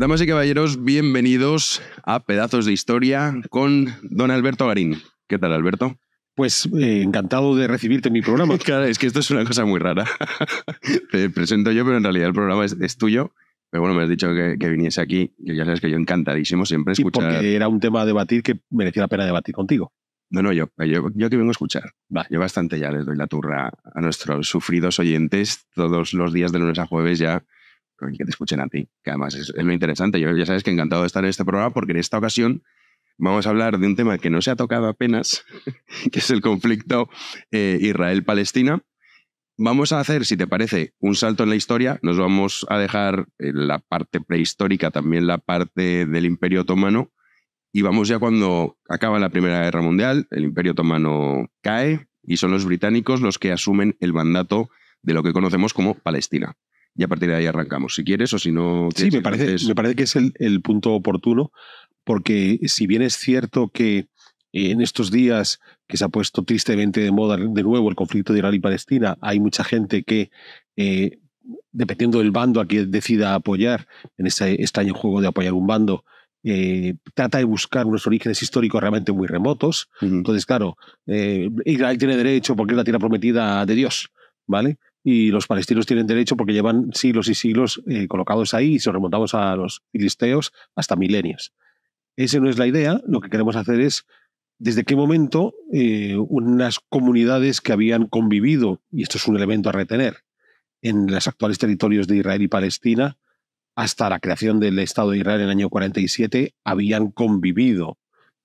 Damas y caballeros, bienvenidos a Pedazos de Historia con don Alberto Garín. ¿Qué tal, Alberto? Pues eh, encantado de recibirte en mi programa. claro, es que esto es una cosa muy rara. Te presento yo, pero en realidad el programa es, tuyo. Pero bueno, me has dicho que, viniese aquí, que ya sabes que yo encantadísimo siempre escuchar. Y porque era un tema a debatir que merecía la pena debatir contigo. No, no, yo, yo, que vengo a escuchar. Yo bastante ya les doy la turra a nuestros sufridos oyentes todos los días de lunes a jueves ya que te escuchen a ti, que además es, lo interesante. Yo ya sabes que encantado de estar en este programa porque en esta ocasión vamos a hablar de un tema que no se ha tocado apenas, que es el conflicto eh, Israel-Palestina. Vamos a hacer, si te parece, un salto en la historia. Nos vamos a dejar eh, la parte prehistórica, también la parte del Imperio Otomano. Y vamos ya cuando acaba la Primera Guerra Mundial, el Imperio Otomano cae y son los británicos los que asumen el mandato de lo que conocemos como Palestina y a partir de ahí arrancamos, si quieres o si no. Sí, me parece, me parece que es el, punto oportuno, porque si bien es cierto que eh, en estos días que se ha puesto tristemente de moda de nuevo el conflicto de Israel y Palestina, hay mucha gente que, eh, dependiendo del bando a quien decida apoyar, en este extraño este juego de apoyar un bando, eh, trata de buscar unos orígenes históricos realmente muy remotos. Entonces, claro, Israel tiene derecho porque es la tierra prometida de Dios, ¿vale? y los palestinos tienen derecho porque llevan siglos y siglos eh, colocados ahí y si remontamos a los filisteos hasta milenios. Esa no es la idea, lo que queremos hacer es desde qué momento eh, unas comunidades que habían convivido, y esto es un elemento a retener, en los actuales territorios de Israel y Palestina, hasta la creación del Estado de Israel en el año 47, habían convivido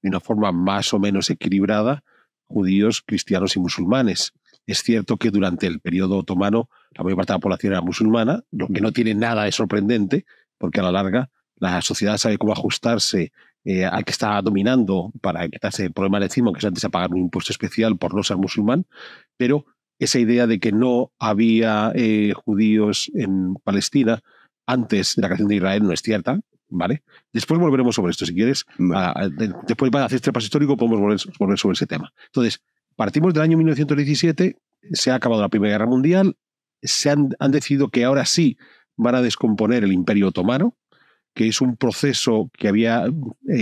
de una forma más o menos equilibrada judíos, cristianos y musulmanes. Es cierto que durante el periodo otomano la mayor parte de la población era musulmana, lo que no tiene nada de sorprendente, porque a la larga la sociedad sabe cómo ajustarse eh, al que está dominando para quitarse el problema de encima, que es antes de pagar un impuesto especial por no ser musulmán, pero esa idea de que no había eh, judíos en Palestina antes de la creación de Israel no es cierta, ¿vale? Después volveremos sobre esto, si quieres. Ah, después para hacer este paso histórico podemos volver, volver sobre ese tema. Entonces, Partimos del año 1917, se ha acabado la Primera Guerra Mundial, se han, decidido que ahora sí van a descomponer el Imperio Otomano, que es un proceso que había eh,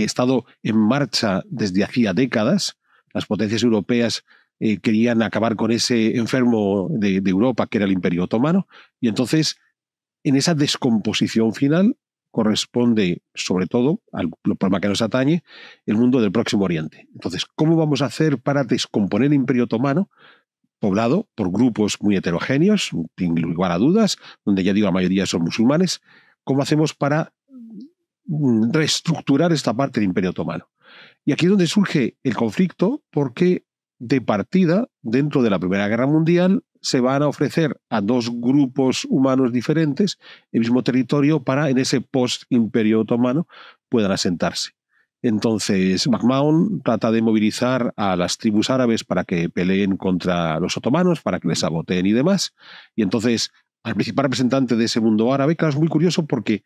estado en marcha desde hacía décadas. Las potencias europeas eh, querían acabar con ese enfermo de, de, Europa que era el Imperio Otomano. Y entonces, en esa descomposición final, corresponde sobre todo al problema que nos atañe, el mundo del Próximo Oriente. Entonces, ¿cómo vamos a hacer para descomponer el Imperio Otomano? poblado por grupos muy heterogéneos, sin lugar a dudas, donde ya digo la mayoría son musulmanes, ¿cómo hacemos para reestructurar esta parte del Imperio Otomano? Y aquí es donde surge el conflicto porque de partida, dentro de la Primera Guerra Mundial, se van a ofrecer a dos grupos humanos diferentes el mismo territorio para en ese post-imperio otomano puedan asentarse. Entonces, MacMahon trata de movilizar a las tribus árabes para que peleen contra los otomanos, para que les saboteen y demás. Y entonces, al principal representante de ese mundo árabe, claro, es muy curioso porque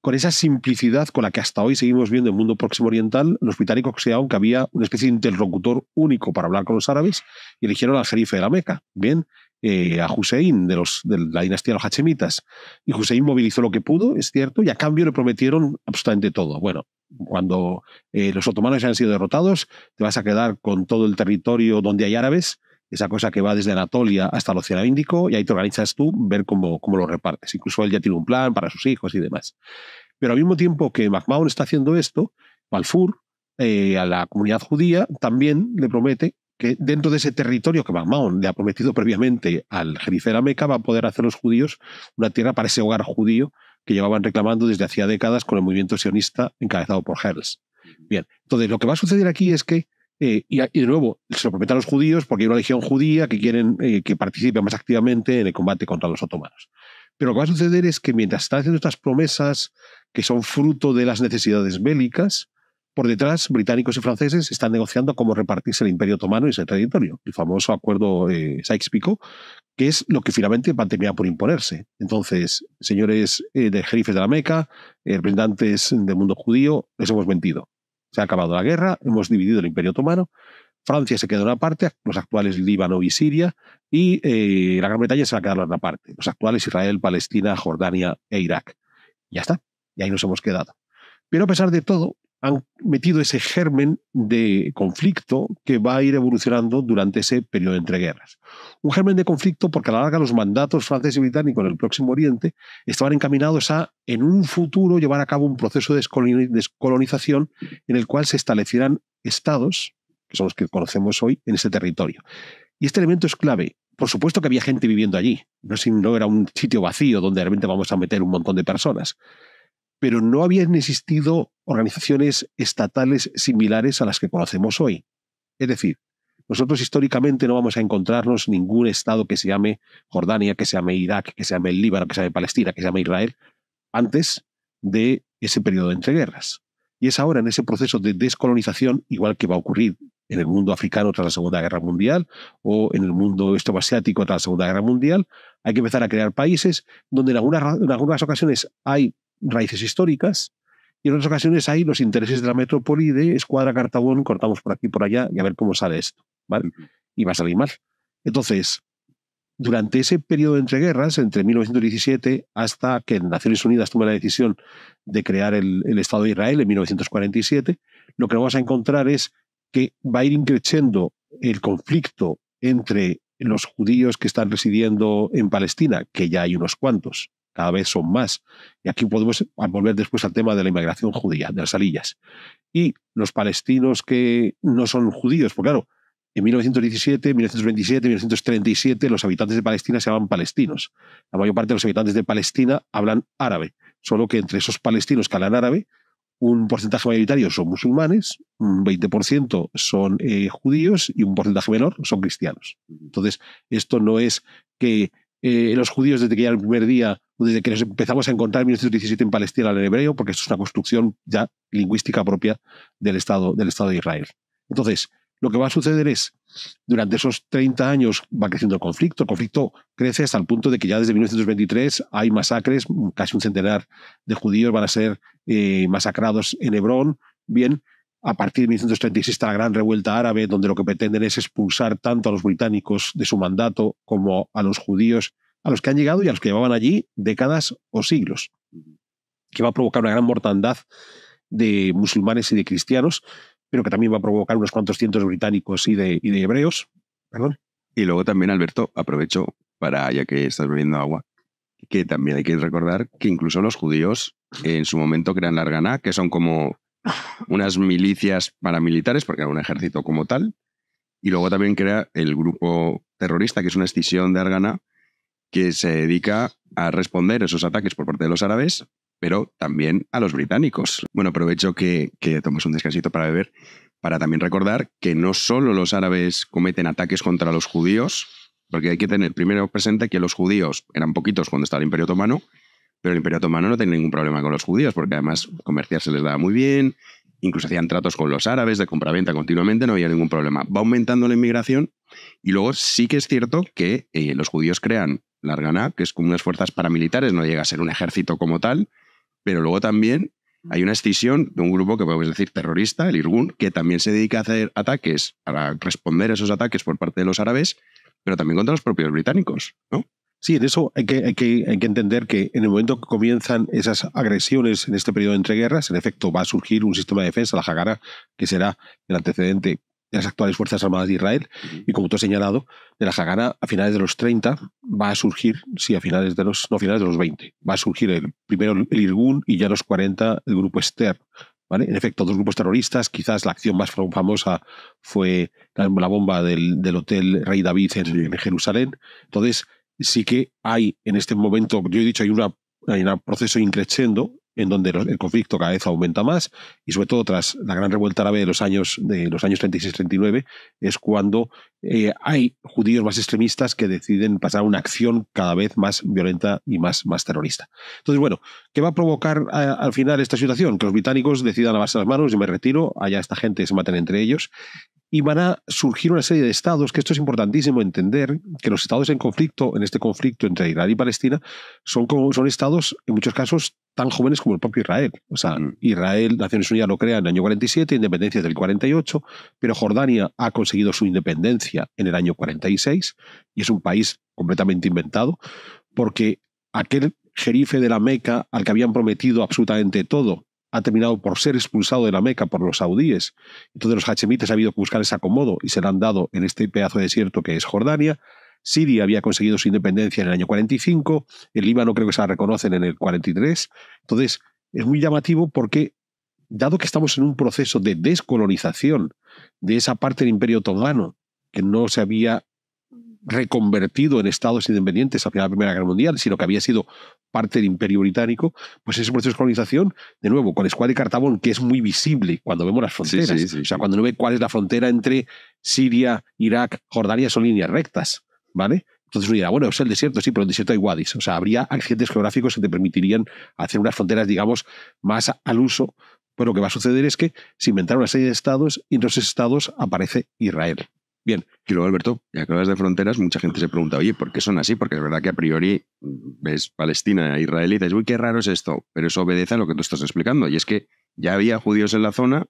con esa simplicidad con la que hasta hoy seguimos viendo el mundo próximo oriental, los británicos sea que había una especie de interlocutor único para hablar con los árabes y eligieron al jerife de la Meca. Bien, eh, a Hussein de, los, de la dinastía de los hachemitas. Y Hussein movilizó lo que pudo, es cierto, y a cambio le prometieron absolutamente todo. Bueno, cuando eh, los otomanos han sido derrotados, te vas a quedar con todo el territorio donde hay árabes, esa cosa que va desde Anatolia hasta el Océano Índico, y ahí te organizas tú ver cómo, cómo lo repartes. Incluso él ya tiene un plan para sus hijos y demás. Pero al mismo tiempo que McMahon está haciendo esto, Balfour, eh, a la comunidad judía, también le promete que dentro de ese territorio que Mahmoud le ha prometido previamente al jerife Meca va a poder hacer los judíos una tierra para ese hogar judío que llevaban reclamando desde hacía décadas con el movimiento sionista encabezado por Herz. Bien, entonces lo que va a suceder aquí es que, eh, y, de nuevo, se lo prometen a los judíos porque hay una legión judía que quieren eh, que participe más activamente en el combate contra los otomanos. Pero lo que va a suceder es que mientras están haciendo estas promesas que son fruto de las necesidades bélicas, por detrás, británicos y franceses están negociando cómo repartirse el Imperio Otomano y ese territorio, el famoso acuerdo eh, sykes que es lo que finalmente va por imponerse. Entonces, señores eh, de jerifes de la Meca, eh, representantes del mundo judío, les hemos mentido. Se ha acabado la guerra, hemos dividido el Imperio Otomano, Francia se quedó en una parte, los actuales Líbano y Siria, y eh, la Gran Bretaña se va a quedar en otra parte, los actuales Israel, Palestina, Jordania e Irak. Ya está, y ahí nos hemos quedado. Pero a pesar de todo, han metido ese germen de conflicto que va a ir evolucionando durante ese periodo de entreguerras. Un germen de conflicto porque a la larga los mandatos franceses y británicos en el Próximo Oriente estaban encaminados a, en un futuro, llevar a cabo un proceso de descolonización en el cual se establecieran estados, que son los que conocemos hoy, en ese territorio. Y este elemento es clave. Por supuesto que había gente viviendo allí. No, no era un sitio vacío donde realmente vamos a meter un montón de personas pero no habían existido organizaciones estatales similares a las que conocemos hoy. Es decir, nosotros históricamente no vamos a encontrarnos ningún Estado que se llame Jordania, que se llame Irak, que se llame Líbano, que se llame Palestina, que se llame Israel, antes de ese periodo de entreguerras. Y es ahora en ese proceso de descolonización, igual que va a ocurrir en el mundo africano tras la Segunda Guerra Mundial o en el mundo asiático tras la Segunda Guerra Mundial, hay que empezar a crear países donde en en algunas ocasiones hay raíces históricas, y en otras ocasiones hay los intereses de la metrópoli de escuadra Cartabón, cortamos por aquí por allá y a ver cómo sale esto, ¿vale? Y va a salir mal. Entonces, durante ese periodo de entreguerras, entre 1917 hasta que Naciones Unidas toma la decisión de crear el, Estado de Israel en 1947, lo que vamos a encontrar es que va a ir increchando el conflicto entre los judíos que están residiendo en Palestina, que ya hay unos cuantos, cada vez son más. Y aquí podemos volver después al tema de la inmigración judía, de las alillas. Y los palestinos que no son judíos, porque claro, en 1917, 1927, 1937 los habitantes de Palestina se llaman palestinos. La mayor parte de los habitantes de Palestina hablan árabe, solo que entre esos palestinos que hablan árabe, un porcentaje mayoritario son musulmanes, un 20% son eh, judíos y un porcentaje menor son cristianos. Entonces, esto no es que eh, los judíos desde que ya el primer día, desde que nos empezamos a encontrar en 1917 en Palestina en hebreo, porque esto es una construcción ya lingüística propia del Estado, del Estado de Israel. Entonces, lo que va a suceder es, durante esos 30 años va creciendo el conflicto, el conflicto crece hasta el punto de que ya desde 1923 hay masacres, casi un centenar de judíos van a ser eh, masacrados en Hebrón, bien, a partir de 1936 está la gran revuelta árabe, donde lo que pretenden es expulsar tanto a los británicos de su mandato como a los judíos, a los que han llegado y a los que llevaban allí décadas o siglos, que va a provocar una gran mortandad de musulmanes y de cristianos, pero que también va a provocar unos cuantos cientos de británicos y de, de hebreos. Perdón. Y luego también, Alberto, aprovecho para, ya que estás bebiendo agua, que también hay que recordar que incluso los judíos en su momento crean la Arganá, que son como unas milicias paramilitares, porque era un ejército como tal, y luego también crea el grupo terrorista, que es una escisión de Argana, que se dedica a responder esos ataques por parte de los árabes, pero también a los británicos. Bueno, aprovecho que, que tomes un descansito para beber, para también recordar que no solo los árabes cometen ataques contra los judíos, porque hay que tener primero presente que los judíos eran poquitos cuando estaba el Imperio Otomano, pero el Imperio Otomano no tenía ningún problema con los judíos, porque además comerciar se les daba muy bien, incluso hacían tratos con los árabes de compra-venta continuamente, no había ningún problema. Va aumentando la inmigración y luego sí que es cierto que eh, los judíos crean la Argana, que es como unas fuerzas paramilitares, no llega a ser un ejército como tal, pero luego también hay una escisión de un grupo que podemos decir terrorista, el Irgun, que también se dedica a hacer ataques, para responder a esos ataques por parte de los árabes, pero también contra los propios británicos, ¿no? Sí, en eso hay que, que, entender que en el momento que comienzan esas agresiones en este periodo de entreguerras, en efecto va a surgir un sistema de defensa, la Hagara, que será el antecedente de las actuales Fuerzas Armadas de Israel. Y como tú has señalado, de la Hagara, a finales de los 30 va a surgir, sí, a finales de los, no, a finales de los 20, va a surgir el, primero el Irgun y ya a los 40 el grupo Esther. ¿vale? En efecto, dos grupos terroristas, quizás la acción más famosa fue la, bomba del, Hotel Rey David en, en Jerusalén. Entonces, sí que hay en este momento, yo he dicho, hay, una, hay un proceso increciendo en donde el conflicto cada vez aumenta más y sobre todo tras la gran revuelta árabe de los años de los años 36-39 es cuando eh, hay judíos más extremistas que deciden pasar a una acción cada vez más violenta y más, más terrorista. Entonces, bueno, ¿qué va a provocar eh, al final esta situación? Que los británicos decidan lavarse las manos, y me retiro, allá esta gente se maten entre ellos, y van a surgir una serie de estados, que esto es importantísimo entender, que los estados en conflicto, en este conflicto entre Israel y Palestina, son, como, son estados, en muchos casos, tan jóvenes como el propio Israel. O sea, mm. Israel, Naciones Unidas lo crea en el año 47, independencia del 48, pero Jordania ha conseguido su independencia en el año 46, y es un país completamente inventado, porque aquel jerife de la Meca al que habían prometido absolutamente todo ha terminado por ser expulsado de la Meca por los saudíes. Entonces los hachemites han habido que buscar ese acomodo y se lo han dado en este pedazo de desierto que es Jordania. Siria había conseguido su independencia en el año 45, el Líbano creo que se la reconocen en el 43. Entonces es muy llamativo porque, dado que estamos en un proceso de descolonización de esa parte del Imperio Otomano que no se había reconvertido en estados independientes de la Primera Guerra Mundial, sino que había sido parte del Imperio Británico, pues ese proceso de colonización, de nuevo, con Escuadra y Cartabón, que es muy visible cuando vemos las fronteras. o sea, cuando uno ve cuál es la frontera entre Siria, Irak, Jordania, son líneas rectas, ¿vale? Entonces uno dirá, bueno, es el desierto, sí, pero el desierto hay wadis. O sea, habría accidentes geográficos que te permitirían hacer unas fronteras, digamos, más al uso. Pero lo que va a suceder es que se inventaron una serie de estados y en los estados aparece Israel. Bien, y Alberto, ya que hablas de fronteras, mucha gente se pregunta, oye, ¿por qué son así? Porque es verdad que a priori mm, ves Palestina, e Israel y dices, uy, qué raro es esto, pero eso obedece a lo que tú estás explicando, y es que ya había judíos en la zona,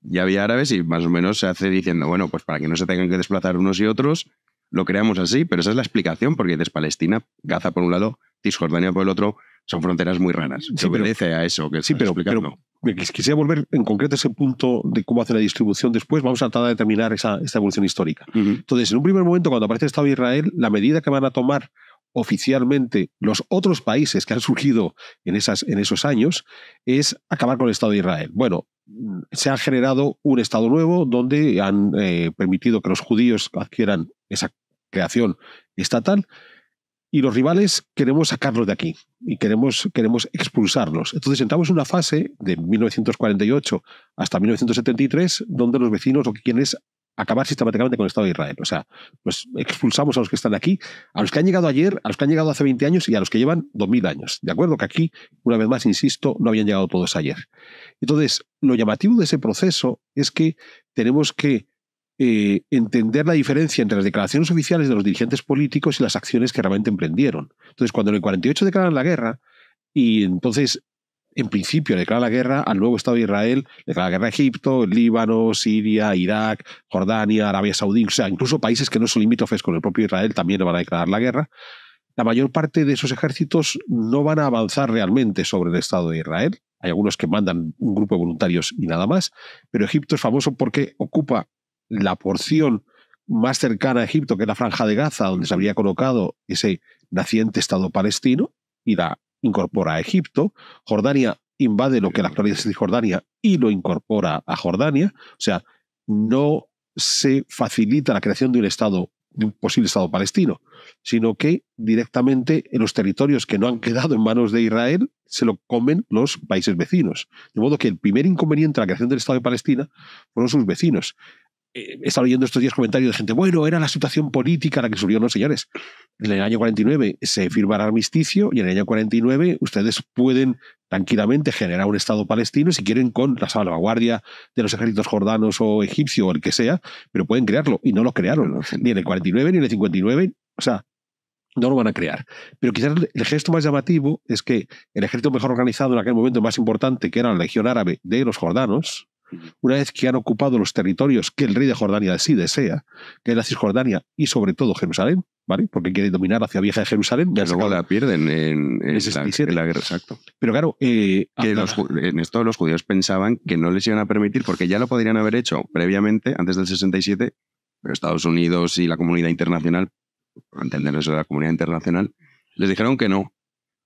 ya había árabes y más o menos se hace diciendo, bueno, pues para que no se tengan que desplazar unos y otros, lo creamos así, pero esa es la explicación, porque desde Palestina, Gaza por un lado, Cisjordania por el otro, son fronteras muy raras. Se sí, a eso que sí, pero, quisiera volver en concreto a ese punto de cómo hace la distribución después. Vamos a tratar de determinar esa, esta evolución histórica. Entonces, en un primer momento, cuando aparece el Estado de Israel, la medida que van a tomar oficialmente los otros países que han surgido en, esas, en esos años es acabar con el Estado de Israel. Bueno, mm, se ha generado un Estado nuevo donde han eh, permitido que los judíos adquieran esa creación estatal y los rivales queremos sacarlos de aquí y queremos, queremos expulsarlos. Entonces entramos en una fase de 1948 hasta 1973 donde los vecinos lo que quieren es acabar sistemáticamente con el Estado de Israel. O sea, pues expulsamos a los que están aquí, a los que han llegado ayer, a los que han llegado hace 20 años y a los que llevan 2.000 años. De acuerdo que aquí, una vez más, insisto, no habían llegado todos ayer. Entonces, lo llamativo de ese proceso es que tenemos que eh, entender la diferencia entre las declaraciones oficiales de los dirigentes políticos y las acciones que realmente emprendieron. Entonces, cuando en el 48 declaran la guerra, y entonces, en principio, declaran la guerra al nuevo Estado de Israel, declaran la guerra a Egipto, Líbano, Siria, Irak, Jordania, Arabia Saudí, o sea, incluso países que no son limítrofes con el propio Israel también van a declarar la guerra la mayor parte de esos ejércitos no van a avanzar realmente sobre el Estado de Israel. Hay algunos que mandan un grupo de voluntarios y nada más, pero Egipto es famoso porque ocupa la porción más cercana a Egipto, que es la franja de Gaza, donde se habría colocado ese naciente Estado palestino, y la incorpora a Egipto. Jordania invade lo que en la actualidad es Jordania y lo incorpora a Jordania. O sea, no se facilita la creación de un Estado, de un posible Estado palestino, sino que directamente en los territorios que no han quedado en manos de Israel se lo comen los países vecinos. De modo que el primer inconveniente de la creación del Estado de Palestina fueron sus vecinos. Eh, he estado leyendo estos días comentarios de gente, bueno, era la situación política la que surgió, no señores. En el año 49 se firmará armisticio y en el año 49 ustedes pueden tranquilamente generar un Estado palestino, si quieren, con la salvaguardia de los ejércitos jordanos o egipcio o el que sea, pero pueden crearlo y no lo crearon, ni en el 49 ni en el 59. O sea, no lo van a crear. Pero quizás el gesto más llamativo es que el ejército mejor organizado en aquel momento, más importante, que era la Legión Árabe de los Jordanos, una vez que han ocupado los territorios que el rey de Jordania sí desea, que es la Cisjordania y sobre todo Jerusalén, ¿vale? Porque quiere dominar hacia Vieja de Jerusalén. Ya luego la pierden en, en, la, guerra. Exacto. Pero claro, eh, que ah, en esto los judíos pensaban que no les iban a permitir, porque ya lo podrían haber hecho previamente, antes del 67, Estados Unidos y la comunidad internacional, eso de la comunidad internacional, les dijeron que no,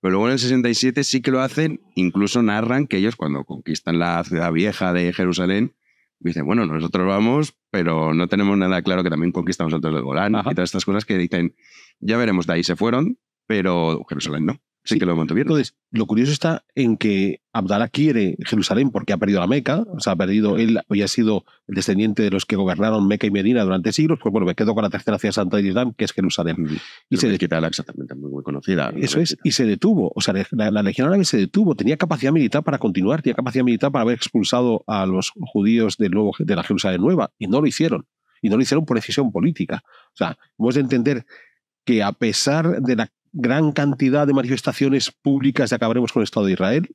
pero luego en el 67 sí que lo hacen, incluso narran que ellos cuando conquistan la ciudad vieja de Jerusalén, dicen, bueno, nosotros vamos, pero no tenemos nada claro que también conquistamos nosotros el Golán y todas estas cosas que dicen, ya veremos, de ahí se fueron, pero Jerusalén no. Sí, que lo mantuvieron. Entonces, lo curioso está en que Abdalá quiere Jerusalén porque ha perdido la Meca, o sea, ha perdido, él ha sido el descendiente de los que gobernaron Meca y Medina durante siglos, pues bueno, me quedo con la tercera ciudad santa de Islam, que es Jerusalén. y se exactamente, muy, conocida. Eso es, y se detuvo, o sea, la, legión árabe se detuvo, tenía capacidad militar para continuar, tenía capacidad militar para haber expulsado a los judíos de la Jerusalén Nueva, y no lo hicieron, y no lo hicieron por decisión política. O sea, hemos de entender que a pesar de la gran cantidad de manifestaciones públicas de acabaremos con el Estado de Israel.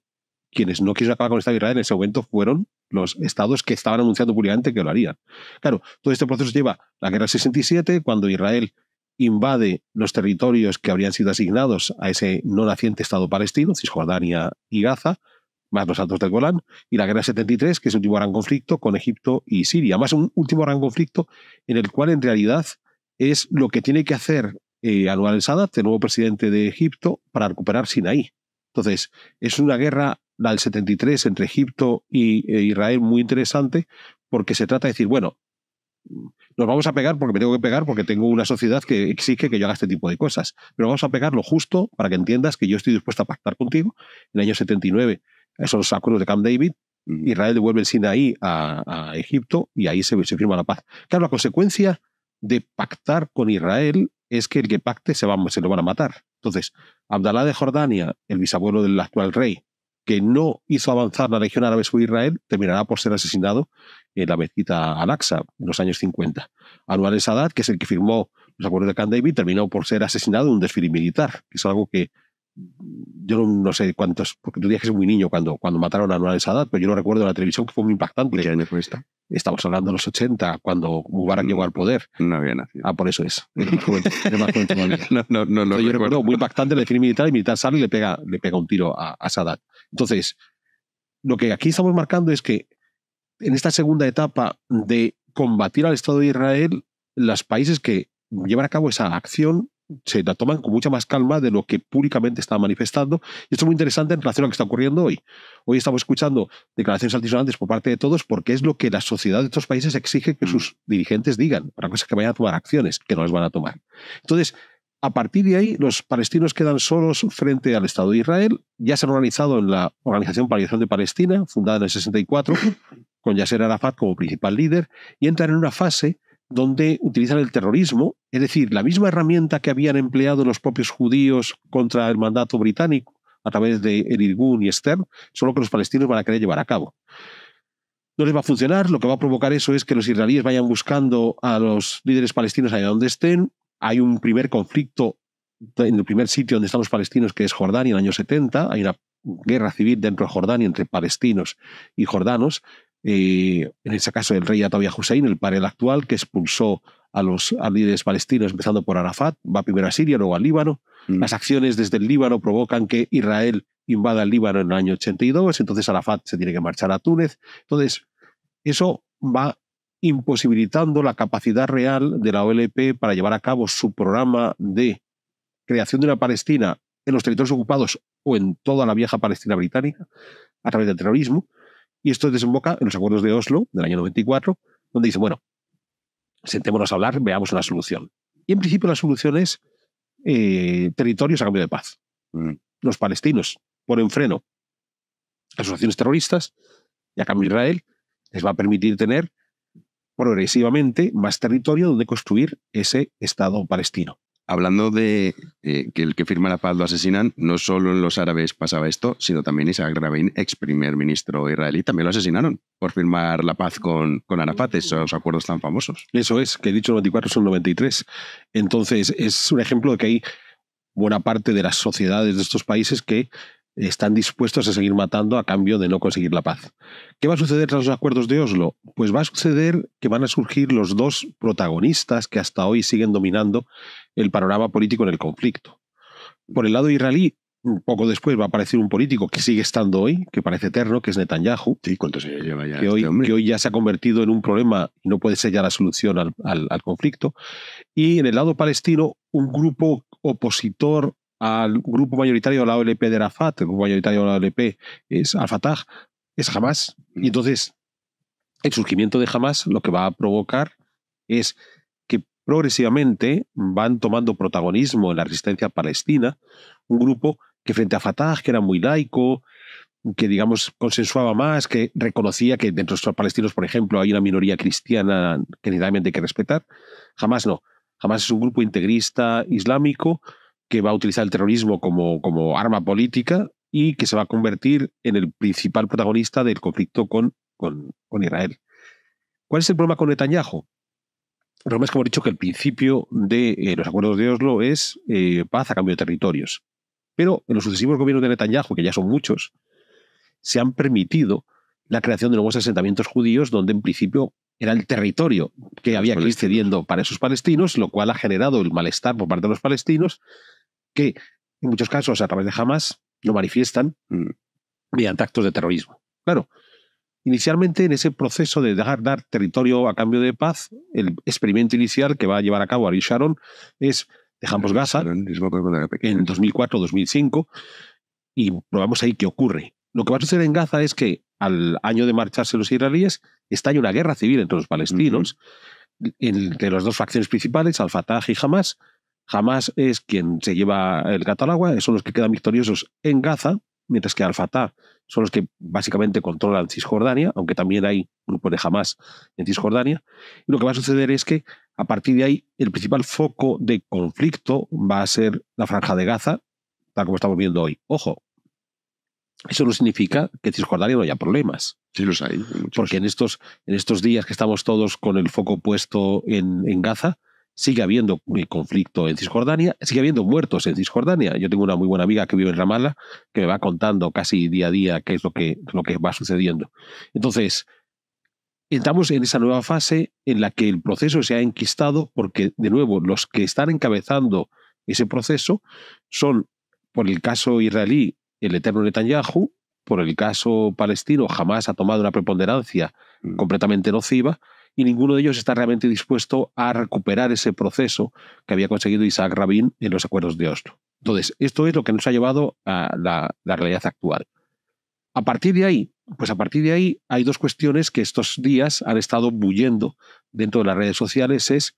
Quienes no quisieron acabar con el Estado de Israel en ese momento fueron los estados que estaban anunciando públicamente que lo harían. Claro, todo este proceso lleva la guerra 67, cuando Israel invade los territorios que habrían sido asignados a ese no naciente Estado palestino, Cisjordania y Gaza, más los altos del Golán, y la guerra 73, que es el último gran conflicto con Egipto y Siria. Más un último gran conflicto en el cual en realidad es lo que tiene que hacer eh, anual Anwar el-Sadat, el nuevo presidente de Egipto, para recuperar Sinaí. Entonces, es una guerra, la del 73, entre Egipto y e Israel muy interesante, porque se trata de decir, bueno, nos vamos a pegar porque me tengo que pegar porque tengo una sociedad que exige que yo haga este tipo de cosas, pero vamos a pegar lo justo para que entiendas que yo estoy dispuesto a pactar contigo. En el año 79, esos acuerdos de Camp David, mm. Israel devuelve el Sinaí a, Egipto y ahí se, se firma la paz. Claro, la consecuencia de pactar con Israel es que el que pacte se, lo van a matar. Entonces, Abdalá de Jordania, el bisabuelo del actual rey, que no hizo avanzar la región árabe sobre Israel, terminará por ser asesinado en la mezquita Al-Aqsa en los años 50. Anwar Sadat, que es el que firmó los acuerdos de Can David, terminó por ser asesinado en un desfile militar, que es algo que yo no sé cuántos, porque tú dijiste que muy niño cuando, cuando mataron a Anwar Sadat, pero yo lo recuerdo en la televisión que fue muy impactante. Estamos hablando de los 80, cuando Mubarak mm. llegó al poder. No Ah, por eso es. Yo recuerdo muy impactante la definición militar y militar sale y le pega, le pega un tiro a, a Sadat. Entonces, lo que aquí estamos marcando es que en esta segunda etapa de combatir al Estado de Israel, los países que llevan a cabo esa acción se la toman con mucha más calma de lo que públicamente está manifestando. Y esto es muy interesante en relación a lo que está ocurriendo hoy. Hoy estamos escuchando declaraciones altisonantes por parte de todos porque es lo que la sociedad de estos países exige que mm. sus dirigentes digan. Para cosas que vayan a tomar acciones, que no las van a tomar. Entonces, a partir de ahí, los palestinos quedan solos frente al Estado de Israel. Ya se han organizado en la Organización para la de Palestina, fundada en el 64, con Yasser Arafat como principal líder, y entran en una fase donde utilizan el terrorismo, es decir, la misma herramienta que habían empleado los propios judíos contra el mandato británico a través de Erigun y Stern, solo que los palestinos van a querer llevar a cabo. No les va a funcionar, lo que va a provocar eso es que los israelíes vayan buscando a los líderes palestinos allá donde estén. Hay un primer conflicto en el primer sitio donde están los palestinos, que es Jordania, en el año 70. Hay una guerra civil dentro de Jordania entre palestinos y jordanos en ese caso el rey Atabia Hussein, el padre actual, que expulsó a los líderes palestinos, empezando por Arafat, va primero a Siria, luego al Líbano. Mm. Las acciones desde el Líbano provocan que Israel invada el Líbano en el año 82, entonces Arafat se tiene que marchar a Túnez. Entonces, eso va imposibilitando la capacidad real de la OLP para llevar a cabo su programa de creación de una Palestina en los territorios ocupados o en toda la vieja Palestina británica a través del terrorismo, y esto desemboca en los acuerdos de Oslo del año 94, donde dice, bueno, sentémonos a hablar, veamos una solución. Y en principio la solución es eh, territorios a cambio de paz. Mm. Los palestinos ponen freno a asociaciones terroristas y a cambio Israel les va a permitir tener progresivamente más territorio donde construir ese Estado palestino hablando de eh, que el que firma la paz lo asesinan, no solo en los árabes pasaba esto, sino también Isaac Rabin, ex primer ministro israelí, también lo asesinaron por firmar la paz con, con Arafat, esos acuerdos tan famosos. Eso es, que he dicho 94 son 93. Entonces, es un ejemplo de que hay buena parte de las sociedades de estos países que están dispuestos a seguir matando a cambio de no conseguir la paz. ¿Qué va a suceder tras los acuerdos de Oslo? Pues va a suceder que van a surgir los dos protagonistas que hasta hoy siguen dominando el panorama político en el conflicto. Por el lado israelí, poco después va a aparecer un político que sigue estando hoy, que parece eterno, que es Netanyahu. Sí, ya? Este que, hoy, ya se ha convertido en un problema y no puede ser ya la solución al, al conflicto. Y en el lado palestino, un grupo opositor al grupo mayoritario de la OLP de Arafat, el grupo mayoritario de la OLP es Al-Fatah, es Hamas. Y mm. entonces, el surgimiento de Hamas lo que va a provocar es Progresivamente van tomando protagonismo en la resistencia palestina, un grupo que frente a Fatah, que era muy laico, que digamos consensuaba más, que reconocía que dentro de los palestinos, por ejemplo, hay una minoría cristiana que necesariamente hay que respetar, jamás no. Jamás es un grupo integrista islámico que va a utilizar el terrorismo como, como arma política y que se va a convertir en el principal protagonista del conflicto con, con, con Israel. ¿Cuál es el problema con Netanyahu? es como he dicho que el principio de eh, los acuerdos de Oslo es eh, paz a cambio de territorios. Pero en los sucesivos gobiernos de Netanyahu, que ya son muchos, se han permitido la creación de nuevos asentamientos judíos donde en principio era el territorio que había que ir cediendo para esos palestinos, lo cual ha generado el malestar por parte de los palestinos, que en muchos casos a través de Hamas lo manifiestan mm. mediante actos de terrorismo. Claro, Inicialmente, en ese proceso de dejar dar territorio a cambio de paz, el experimento inicial que va a llevar a cabo Ariel Sharon es dejamos Gaza en 2004-2005 y probamos ahí qué ocurre. Lo que va a suceder en Gaza es que al año de marcharse los israelíes estalla una guerra civil entre los palestinos, entre las dos facciones principales, Al-Fatah y Hamas. Hamas es quien se lleva el gato al agua, son los que quedan victoriosos en Gaza mientras que Al-Fatah son los que básicamente controlan Cisjordania, aunque también hay grupos de Hamas en Cisjordania. Y lo que va a suceder es que a partir de ahí el principal foco de conflicto va a ser la franja de Gaza, tal como estamos viendo hoy. Ojo, eso no significa que en Cisjordania no haya problemas. Sí, los hay. Porque en estos, en estos días que estamos todos con el foco puesto en, en Gaza, sigue habiendo conflicto en Cisjordania, sigue habiendo muertos en Cisjordania. Yo tengo una muy buena amiga que vive en Ramallah que me va contando casi día a día qué es lo que, lo que va sucediendo. Entonces, entramos en esa nueva fase en la que el proceso se ha enquistado porque, de nuevo, los que están encabezando ese proceso son, por el caso israelí, el eterno Netanyahu, por el caso palestino, jamás ha tomado una preponderancia mm. completamente nociva, y ninguno de ellos está realmente dispuesto a recuperar ese proceso que había conseguido Isaac Rabin en los acuerdos de Oslo. Entonces, esto es lo que nos ha llevado a la, realidad actual. A partir de ahí, pues a partir de ahí hay dos cuestiones que estos días han estado bullendo dentro de las redes sociales, es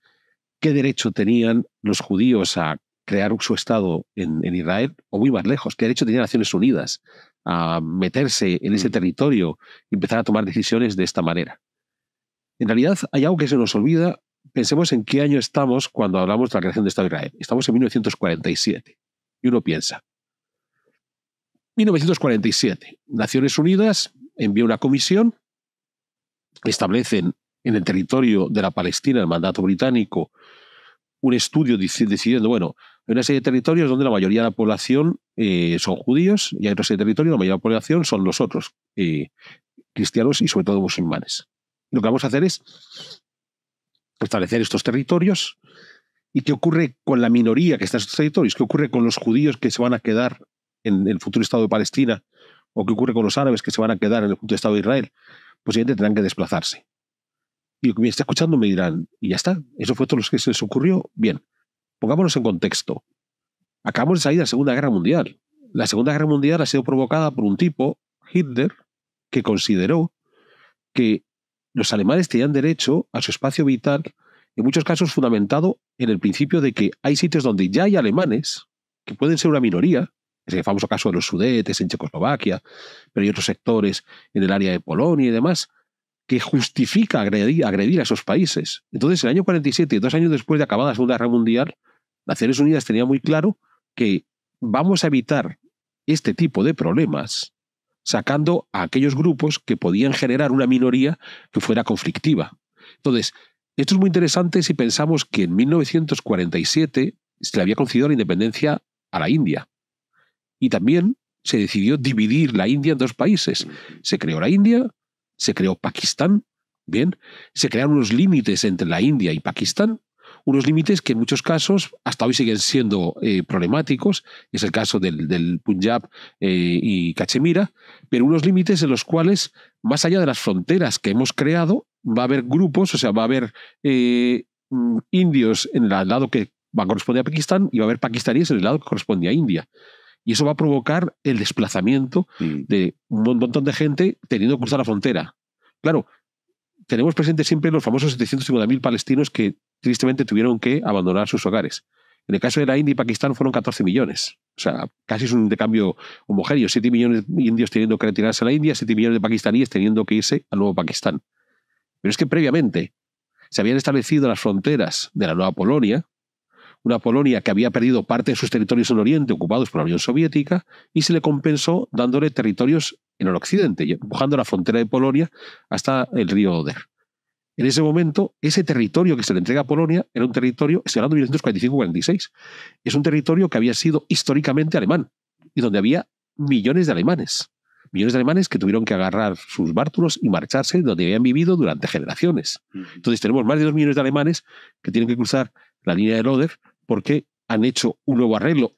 qué derecho tenían los judíos a crear su Estado en, Israel, o muy más lejos, qué derecho tenía Naciones Unidas a meterse en ese mm. territorio y empezar a tomar decisiones de esta manera. En realidad hay algo que se nos olvida. Pensemos en qué año estamos cuando hablamos de la creación de Estado de Israel. Estamos en 1947. Y uno piensa, 1947, Naciones Unidas envía una comisión, establecen en el territorio de la Palestina, el mandato británico, un estudio decidiendo, bueno, hay una serie de territorios donde la mayoría de la población eh, son judíos y hay otra serie de territorios donde la mayoría de la población son los otros, eh, cristianos y sobre todo musulmanes. Lo que vamos a hacer es establecer estos territorios. ¿Y qué ocurre con la minoría que está en estos territorios? ¿Qué ocurre con los judíos que se van a quedar en el futuro Estado de Palestina? ¿O qué ocurre con los árabes que se van a quedar en el futuro Estado de Israel? Pues evidentemente tendrán que desplazarse. Y lo que me está escuchando me dirán, y ya está, eso fue todo lo que se les ocurrió. Bien, pongámonos en contexto. Acabamos de salir de la Segunda Guerra Mundial. La Segunda Guerra Mundial ha sido provocada por un tipo, Hitler, que consideró que los alemanes tenían derecho a su espacio vital, en muchos casos fundamentado en el principio de que hay sitios donde ya hay alemanes, que pueden ser una minoría, es el famoso caso de los sudetes en Checoslovaquia, pero hay otros sectores en el área de Polonia y demás, que justifica agredir, a esos países. Entonces, en el año 47, dos años después de acabada la Segunda Guerra Mundial, Naciones Unidas tenía muy claro que vamos a evitar este tipo de problemas sacando a aquellos grupos que podían generar una minoría que fuera conflictiva. Entonces, esto es muy interesante si pensamos que en 1947 se le había concedido la independencia a la India. Y también se decidió dividir la India en dos países. Se creó la India, se creó Pakistán, bien, se crearon unos límites entre la India y Pakistán, unos límites que en muchos casos hasta hoy siguen siendo eh, problemáticos, es el caso del, Punjab eh, y Cachemira, pero unos límites en los cuales, más allá de las fronteras que hemos creado, va a haber grupos, o sea, va a haber eh, mm, indios en el lado que va a corresponder a Pakistán y va a haber pakistaníes en el lado que corresponde a India. Y eso va a provocar el desplazamiento de un montón de gente teniendo que cruzar la frontera. Claro, tenemos presentes siempre los famosos 750.000 palestinos que tristemente tuvieron que abandonar sus hogares. En el caso de la India y Pakistán fueron 14 millones. O sea, casi es un intercambio homogéneo. 7 millones de indios teniendo que retirarse a la India, 7 millones de pakistaníes teniendo que irse al nuevo Pakistán. Pero es que previamente se habían establecido las fronteras de la nueva Polonia, una Polonia que había perdido parte de sus territorios en el Oriente ocupados por la Unión Soviética, y se le compensó dándole territorios en el Occidente, empujando la frontera de Polonia hasta el río Oder. En ese momento, ese territorio que se le entrega a Polonia era un territorio, estoy hablando de 1945-46, es un territorio que había sido históricamente alemán y donde había millones de alemanes. Millones de alemanes que tuvieron que agarrar sus bártulos y marcharse donde habían vivido durante generaciones. Entonces tenemos más de dos millones de alemanes que tienen que cruzar la línea del Oder porque han hecho un nuevo arreglo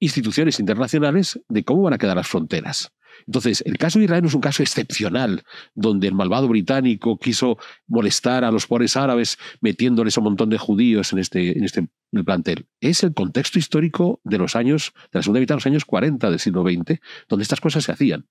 instituciones internacionales de cómo van a quedar las fronteras. Entonces, el caso de Israel no es un caso excepcional, donde el malvado británico quiso molestar a los pobres árabes metiéndoles a un montón de judíos en este, en este plantel. Es el contexto histórico de los años, de la segunda mitad de los años 40 del siglo XX, donde estas cosas se hacían.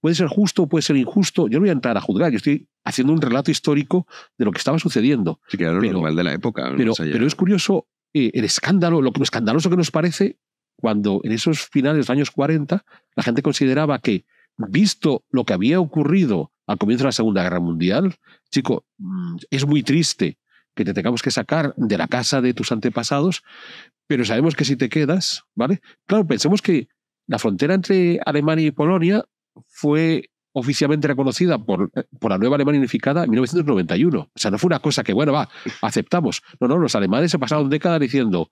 Puede ser justo, puede ser injusto. Yo no voy a entrar a juzgar, yo estoy haciendo un relato histórico de lo que estaba sucediendo. Sí, que era lo normal de la época. Pero, es curioso eh, el escándalo, lo escandaloso que nos parece cuando en esos finales de los años 40 la gente consideraba que, visto lo que había ocurrido al comienzo de la Segunda Guerra Mundial, chico, mm, es muy triste que te tengamos que sacar de la casa de tus antepasados, pero sabemos que si te quedas, ¿vale? Claro, pensemos que la frontera entre Alemania y Polonia fue oficialmente reconocida por, por, la nueva Alemania unificada en 1991. O sea, no fue una cosa que, bueno, va, aceptamos. No, no, los alemanes se pasaron décadas diciendo,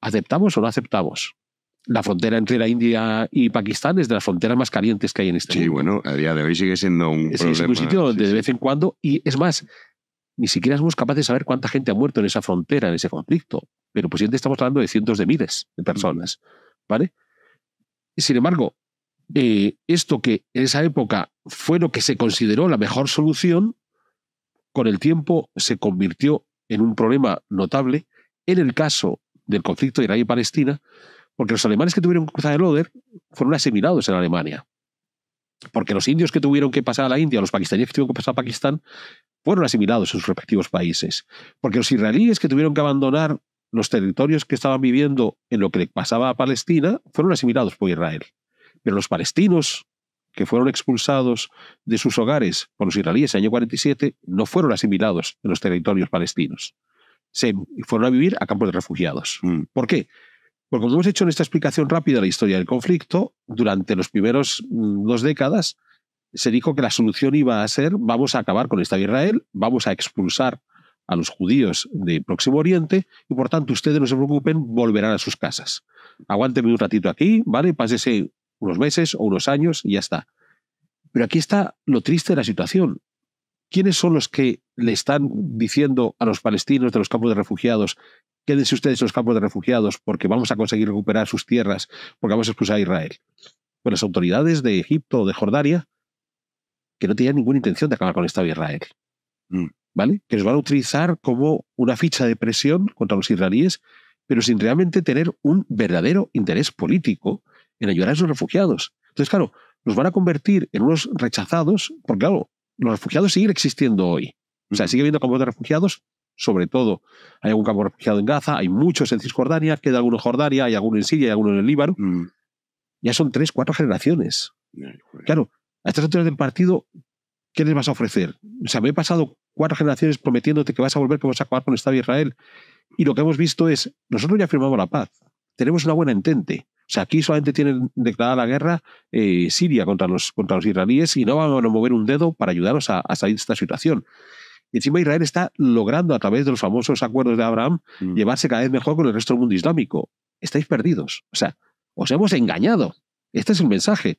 ¿Aceptamos o no aceptamos? La frontera entre la India y Pakistán es de las fronteras más calientes que hay en este mundo. Sí, bueno, a día de hoy sigue siendo un problema. Es un sitio donde de vez en cuando, y es más, ni siquiera somos capaces de saber cuánta gente ha muerto en esa frontera, en ese conflicto. Pero pues siempre estamos hablando de cientos de miles de mm. personas, ¿vale? sin embargo, eh, esto que en esa época fue lo que se consideró la mejor solución, con el tiempo se convirtió en un problema notable en el caso del conflicto de y Palestina, porque los alemanes que tuvieron que cruzar el Oder fueron asimilados en Alemania. Porque los indios que tuvieron que pasar a la India, los pakistaníes que tuvieron que pasar a Pakistán, fueron asimilados en sus respectivos países. Porque los israelíes que tuvieron que abandonar los territorios que estaban viviendo en lo que pasaba a Palestina fueron asimilados por Israel. Pero los palestinos que fueron expulsados de sus hogares por los israelíes en el año 47 no fueron asimilados en los territorios palestinos se fueron a vivir a campos de refugiados. Mm. ¿Por qué? Porque como hemos hecho en esta explicación rápida de la historia del conflicto, durante los primeros mm, dos décadas se dijo que la solución iba a ser vamos a acabar con esta Israel, vamos a expulsar a los judíos de Próximo Oriente y por tanto ustedes no se preocupen, volverán a sus casas. aguánteme un ratito aquí, ¿vale? Pásese unos meses o unos años y ya está. Pero aquí está lo triste de la situación. ¿quiénes son los que le están diciendo a los palestinos de los campos de refugiados, quédense ustedes en los campos de refugiados porque vamos a conseguir recuperar sus tierras, porque vamos a expulsar a Israel? Pues las autoridades de Egipto o de Jordania, que no tenían ninguna intención de acabar con el Estado de Israel. Mm. ¿Vale? Que los van a utilizar como una ficha de presión contra los israelíes, pero sin realmente tener un verdadero interés político en ayudar a esos refugiados. Entonces, claro, los van a convertir en unos rechazados, porque claro, los refugiados siguen existiendo hoy. O sea, sigue habiendo campos de refugiados, sobre todo. Hay algún campo de refugiados en Gaza, hay muchos en Cisjordania, queda alguno en Jordania, hay alguno en Siria, hay alguno en el Líbano. Mm. Ya son tres, cuatro generaciones. Claro, a estas alturas del partido, ¿qué les vas a ofrecer? O sea, me he pasado cuatro generaciones prometiéndote que vas a volver, que vas a acabar con el Estado de Israel. Y lo que hemos visto es, nosotros ya firmamos la paz, tenemos una buena entente. O sea, aquí solamente tienen declarada la guerra eh, Siria contra los, contra los israelíes y no van a mover un dedo para ayudarnos a, salir de esta situación. Y encima Israel está logrando, a través de los famosos acuerdos de Abraham, mm. llevarse cada vez mejor con el resto del mundo islámico. Estáis perdidos. O sea, os hemos engañado. Este es el mensaje.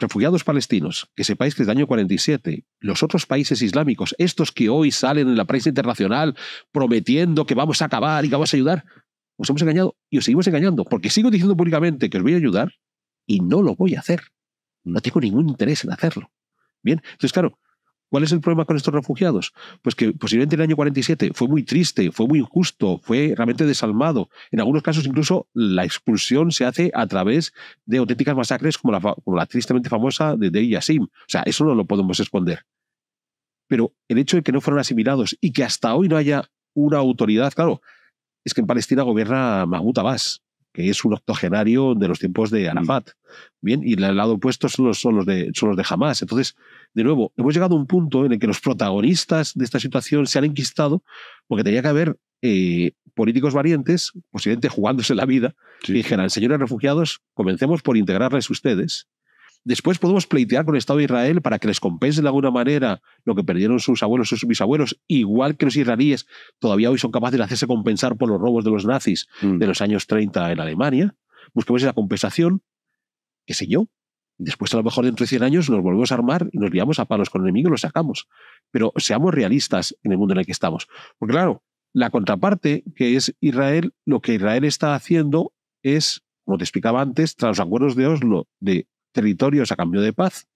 Refugiados palestinos, que sepáis que es el año 47 los otros países islámicos, estos que hoy salen en la prensa internacional prometiendo que vamos a acabar y que vamos a ayudar, os hemos engañado y os seguimos engañando, porque sigo diciendo públicamente que os voy a ayudar y no lo voy a hacer. No tengo ningún interés en hacerlo. Bien, entonces claro, ¿Cuál es el problema con estos refugiados? Pues que posiblemente en el año 47 fue muy triste, fue muy injusto, fue realmente desalmado. En algunos casos incluso la expulsión se hace a través de auténticas masacres como la, tristemente famosa de Deir Yassim. O sea, eso no lo podemos esconder. Pero el hecho de que no fueron asimilados y que hasta hoy no haya una autoridad, claro, es que en Palestina gobierna Mahmoud Abbas, que es un octogenario de los tiempos de Arafat. Bien, y el lado opuesto son los, de, son los de Hamas. Entonces, de nuevo, hemos llegado a un punto en el que los protagonistas de esta situación se han enquistado porque tenía que haber eh, políticos valientes, posiblemente jugándose la vida, que dijeran, señores refugiados, comencemos por integrarles ustedes Después podemos pleitear con el Estado de Israel para que les compense de alguna manera lo que perdieron sus abuelos o sus bisabuelos, igual que los israelíes todavía hoy son capaces de hacerse compensar por los robos de los nazis mm. de los años 30 en Alemania. Busquemos esa compensación, qué sé yo. Después, a lo mejor dentro de 100 años, nos volvemos a armar y nos liamos a palos con el enemigo y lo sacamos. Pero seamos realistas en el mundo en el que estamos. Porque, claro, la contraparte, que es Israel, lo que Israel está haciendo es, como te explicaba antes, tras los acuerdos de Oslo de territorios a cambio de paz,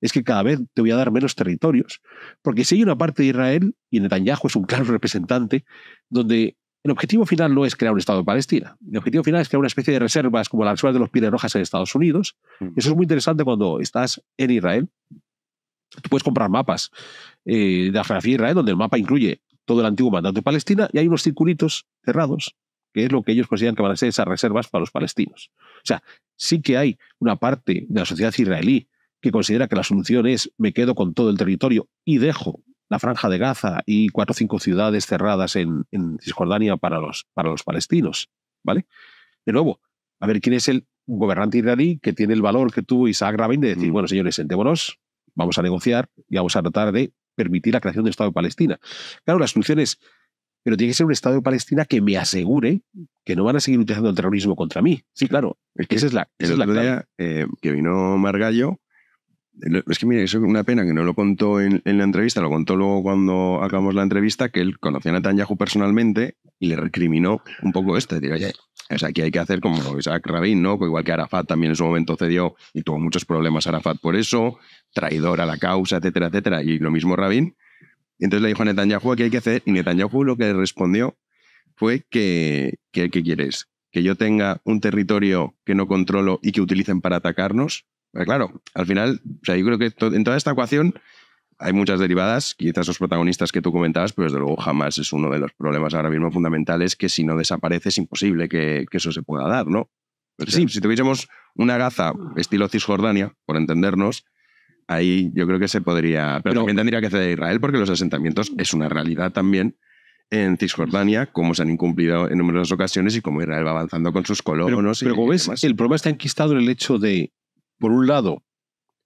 es que cada vez te voy a dar menos territorios. Porque si hay una parte de Israel, y Netanyahu es un claro representante, donde el objetivo final no es crear un Estado de Palestina. El objetivo final es crear una especie de reservas como las actual de los pires en Estados Unidos. Mm. Eso es muy interesante cuando estás en Israel. Tú puedes comprar mapas eh, de la geografía Israel, donde el mapa incluye todo el antiguo mandato de Palestina, y hay unos circulitos cerrados que es lo que ellos consideran que van a ser esas reservas para los palestinos. O sea, sí que hay una parte de la sociedad israelí que considera que la solución es me quedo con todo el territorio y dejo la franja de Gaza y cuatro o cinco ciudades cerradas en, en Cisjordania para los, para los palestinos. ¿Vale? De nuevo, a ver quién es el gobernante israelí que tiene el valor que tuvo Isaac Rabin de decir, mm. bueno, señores, sentémonos, vamos a negociar y vamos a tratar de permitir la creación de Estado de Palestina. Claro, la solución es pero tiene que ser un Estado de Palestina que me asegure que no van a seguir utilizando el terrorismo contra mí. Sí, claro. Es que esa es la. Eh, que vino Margallo, es que mire, eso es una pena que no lo contó en, la entrevista, lo contó luego cuando acabamos la entrevista, que él conocía a Netanyahu personalmente y le recriminó un poco esto. es oye, o sea, aquí hay que hacer como Isaac Rabin, ¿no? Pues igual que Arafat también en su momento cedió y tuvo muchos problemas Arafat por eso, traidor a la causa, etcétera, etcétera. Y lo mismo Rabin, y entonces le dijo a Netanyahu qué hay que hacer y Netanyahu lo que respondió fue que, que, quieres, que yo tenga un territorio que no controlo y que utilicen para atacarnos. claro, al final, o yo creo que en toda esta ecuación hay muchas derivadas, quizás los protagonistas que tú comentabas, pero desde luego jamás es uno de los problemas ahora mismo fundamentales que si no desaparece es imposible que, eso se pueda dar, ¿no? sí, si tuviésemos una Gaza estilo Cisjordania, por entendernos, Ahí yo creo que se podría. Pero, también tendría que ceder a Israel porque los asentamientos es una realidad también en Cisjordania, como se han incumplido en numerosas ocasiones y como Israel va avanzando con sus colonos. Pero, pero como ves, el problema está enquistado en el hecho de, por un lado,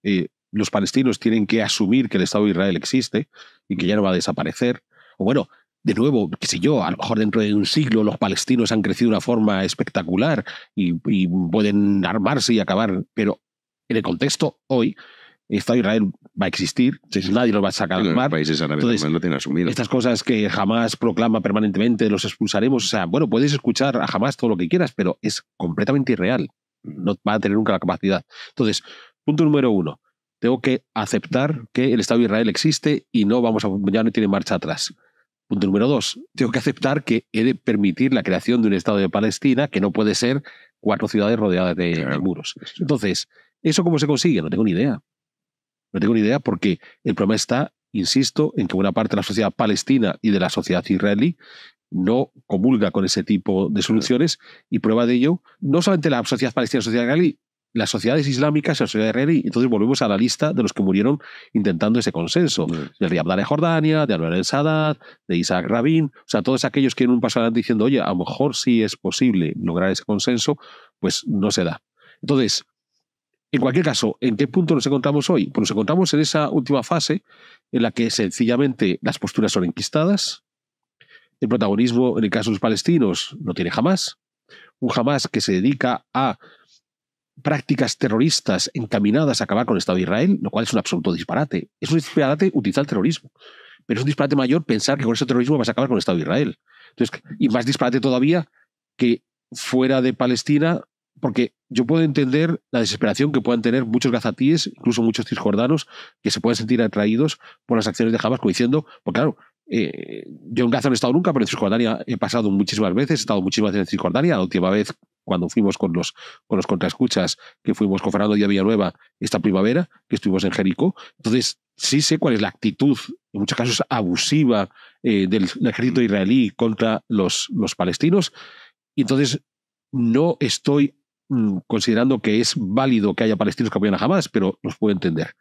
eh, los palestinos tienen que asumir que el Estado de Israel existe y que ya no va a desaparecer. O bueno, de nuevo, qué sé yo, a lo mejor dentro de un siglo los palestinos han crecido de una forma espectacular y, y pueden armarse y acabar, pero en el contexto hoy, Estado de Israel va a existir, nadie lo va a sacar del mar. Estas cosas que jamás proclama permanentemente, los expulsaremos. O sea, bueno, puedes escuchar a jamás todo lo que quieras, pero es completamente irreal. No va a tener nunca la capacidad. Entonces, punto número uno. Tengo que aceptar que el Estado de Israel existe y no vamos a, ya no tiene marcha atrás. Punto número dos. Tengo que aceptar que he de permitir la creación de un Estado de Palestina que no puede ser cuatro ciudades rodeadas de muros. Entonces, ¿eso cómo se consigue? No tengo ni idea. No tengo ni idea porque el problema está, insisto, en que una parte de la sociedad palestina y de la sociedad israelí no comulga con ese tipo de soluciones y prueba de ello no solamente la sociedad palestina y la sociedad israelí, las sociedades islámicas y la sociedad israelí. Entonces volvemos a la lista de los que murieron intentando ese consenso. De Riyad de Jordania, de Anwar el Sadat, de Isaac Rabin. O sea, todos aquellos que en un paso adelante diciendo, oye, a lo mejor sí es posible lograr ese consenso, pues no se da. Entonces, en cualquier caso, ¿en qué punto nos encontramos hoy? Pues nos encontramos en esa última fase en la que sencillamente las posturas son enquistadas, el protagonismo en el caso de los palestinos no tiene jamás, un jamás que se dedica a prácticas terroristas encaminadas a acabar con el Estado de Israel, lo cual es un absoluto disparate. Es un disparate utilizar el terrorismo, pero es un disparate mayor pensar que con ese terrorismo vas a acabar con el Estado de Israel. y más disparate todavía que fuera de Palestina porque yo puedo entender la desesperación que puedan tener muchos gazatíes, incluso muchos cisjordanos, que se pueden sentir atraídos por las acciones de Hamas, como diciendo, pues claro, eh, yo en Gaza no he estado nunca, pero en Cisjordania he pasado muchísimas veces, he estado muchísimas veces en Cisjordania, la última vez cuando fuimos con los, con los contraescuchas, que fuimos con Fernando Díaz Villanueva esta primavera, que estuvimos en Jericó. Entonces, sí sé cuál es la actitud, en muchos casos abusiva, eh, del, ejército mm. israelí contra los, los palestinos. Y entonces, no estoy Mm, considerando que es válido que haya palestinos que apoyen a Hamas, pero los puedo entender.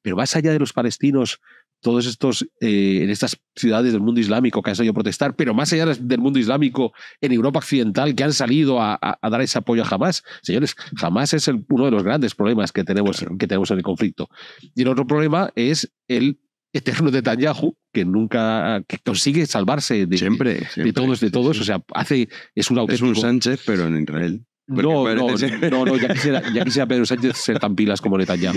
Pero más allá de los palestinos, todos estos, eh, en estas ciudades del mundo islámico que han salido a protestar, pero más allá del mundo islámico, en Europa occidental, que han salido a, dar ese apoyo a Hamas. Señores, Hamas es uno de los grandes problemas que tenemos, que tenemos en el conflicto. Y el otro problema es el eterno de Netanyahu, que nunca consigue salvarse de, siempre, todos, de todos. O sea, hace, es un auténtico. Es un Sánchez, pero en Israel. No, no, ya quisiera, Pedro Sánchez ser tan pilas como Netanyahu.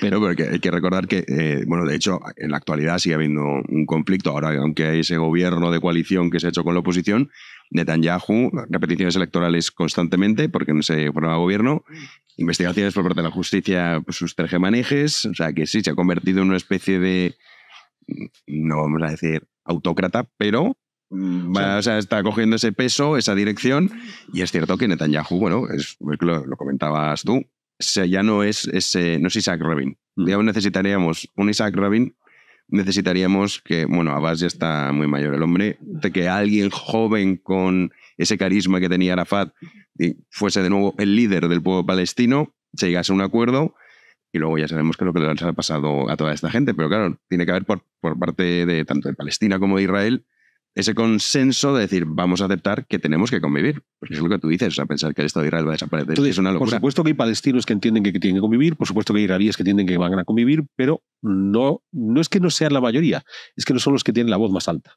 pero... hay que recordar que, eh, bueno, de hecho, en la actualidad sigue habiendo un conflicto. Ahora, aunque hay ese gobierno de coalición que se ha hecho con la oposición, Netanyahu, repeticiones electorales constantemente porque no se formaba gobierno, investigaciones por parte de la justicia, pues, sus tergemanejes, o sea que sí, se ha convertido en una especie de, no vamos a decir autócrata, pero Mm, está cogiendo ese peso, esa dirección, y es cierto que Netanyahu, bueno, es, pues lo, comentabas tú, ya no es ese, no Isaac Rabin. Mm. Ya necesitaríamos un Isaac Rabin, necesitaríamos que, bueno, Abbas ya está muy mayor el hombre, de que alguien joven con ese carisma que tenía Arafat y fuese de nuevo el líder del pueblo palestino, se llegase a un acuerdo y luego ya sabemos que es lo que le ha pasado a toda esta gente, pero claro, tiene que haber por, por parte de tanto de Palestina como de Israel ese consenso de decir, vamos a aceptar que tenemos que convivir. Porque es lo que tú dices, o pensar que el Estado de Israel va a desaparecer es una locura. Por supuesto que hay palestinos que entienden que, tienen que convivir, por supuesto que hay israelíes que entienden que van a convivir, pero no, no es que no sean la mayoría, es que no son los que tienen la voz más alta.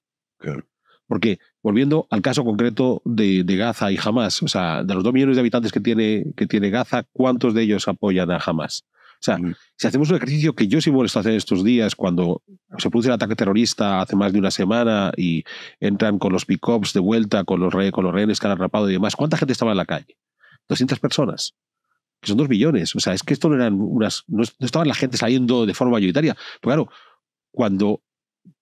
Porque, volviendo al caso concreto de, de, Gaza y Hamas, o sea, de los dos millones de habitantes que tiene, que tiene Gaza, ¿cuántos de ellos apoyan a Hamas? O sea, si hacemos un ejercicio que yo sí molesto a hacer estos días, cuando se produce el ataque terrorista hace más de una semana y entran con los pick-ups de vuelta, con los, con los rehenes que han arrapado y demás, ¿cuánta gente estaba en la calle? 200 personas que son dos millones. O sea, es que esto no eran unas. No, estaba la gente saliendo de forma mayoritaria. Pero claro, cuando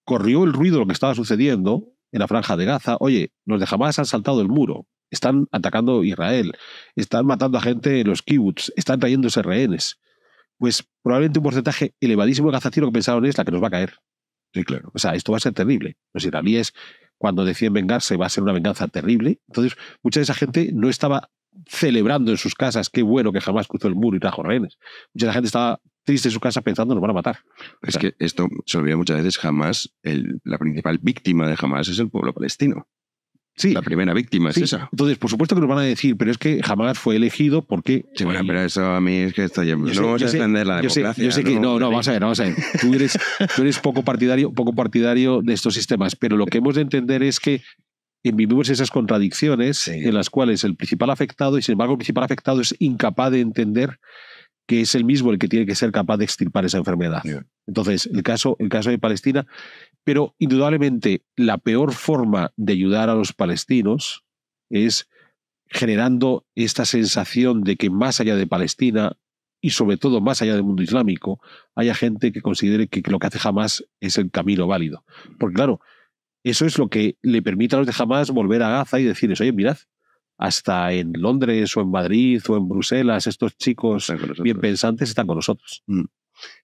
corrió el ruido lo que estaba sucediendo en la franja de Gaza, oye, los de Hamas han saltado el muro, están atacando Israel, están matando a gente en los kibbutz, están trayéndose rehenes pues probablemente un porcentaje elevadísimo de lo que pensaron es la que nos va a caer. Sí, claro. O sea, esto va a ser terrible. Los sea, cuando deciden vengarse, va a ser una venganza terrible. Entonces, mucha de esa gente no estaba celebrando en sus casas, qué bueno que jamás cruzó el muro y trajo rehenes. Mucha de la gente estaba triste en su casa pensando, nos van a matar. Es que esto se olvida muchas veces, jamás, la principal víctima de jamás es el pueblo palestino. La primera víctima es esa. Entonces, por supuesto que nos van a decir, pero es que jamás fue elegido porque. bueno, pero eso a mí es que estoy no vamos a extender la democracia. Yo sé, que. No, no, vamos a ver, vamos a ver. Tú eres, poco, partidario, poco partidario de estos sistemas, pero lo que hemos de entender es que vivimos esas contradicciones en las cuales el principal afectado, y sin embargo, el principal afectado es incapaz de entender que es el mismo el que tiene que ser capaz de extirpar esa enfermedad. Entonces, el caso, el caso de Palestina, pero indudablemente la peor forma de ayudar a los palestinos es generando esta sensación de que más allá de Palestina y sobre todo más allá del mundo islámico, haya gente que considere que lo que hace Hamas es el camino válido. Porque claro, eso es lo que le permite a los de Hamas volver a Gaza y decirles, oye, mirad, hasta en Londres o en Madrid o en Bruselas, estos chicos bien pensantes están con nosotros. Mm.